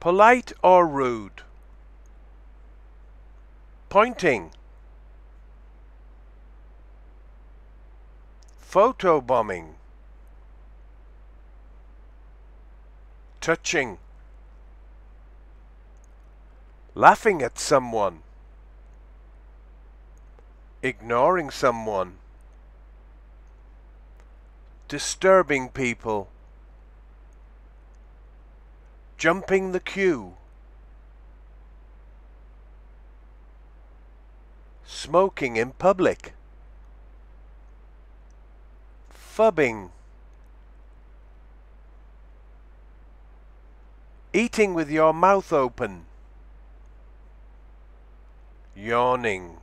Polite or rude? Pointing. Photo bombing. Touching. Laughing at someone. Ignoring someone. Disturbing people. Jumping the queue. Smoking in public. Fubbing. Eating with your mouth open. Yawning.